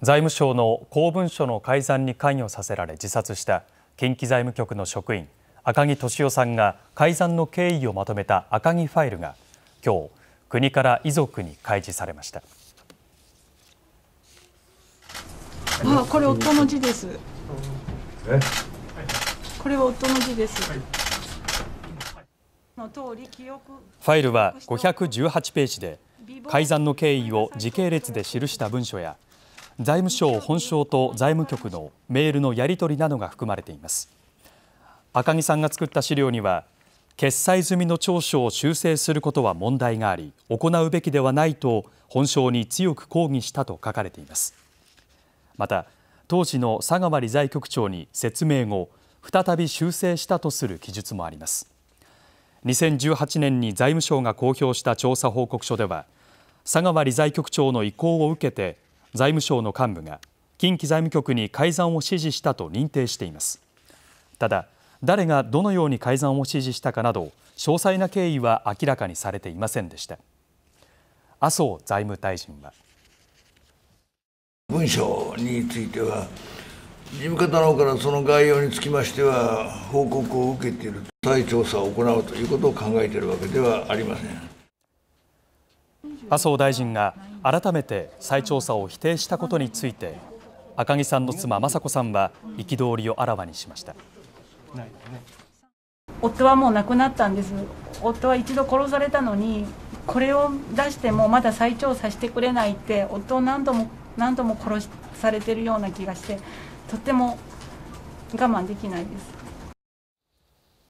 財務省の公文書の改ざんに関与させられ自殺した近畿財務局の職員赤木俊夫さんが改ざんの経緯をまとめた赤木ファイルが今日国から遺族に開示されましたあこれ夫の字ですこれは夫の字です、ファイルは518ページで改ざんの経緯を時系列で記した文書や財務省本省と財務局のメールのやり取りなどが含まれています赤木さんが作った資料には決済済みの調書を修正することは問題があり行うべきではないと本省に強く抗議したと書かれていますまた当時の佐川理財局長に説明後再び修正したとする記述もあります2018年に財務省が公表した調査報告書では佐川理財局長の意向を受けて財務省の幹部が近畿財務局に改ざんを指示したと認定していますただ誰がどのように改ざんを指示したかなど詳細な経緯は明らかにされていませんでした麻生財務大臣は文書については事務方の方からその概要につきましては報告を受けている再調査を行うということを考えているわけではありません麻生大臣が改めて再調査を否定したことについて赤木さんの妻雅子さんは憤りをあらわにしました夫はもう亡くなったんです夫は一度殺されたのにこれを出してもまだ再調査してくれないって夫を何度も何度も殺されてるような気がしてとても我慢できないです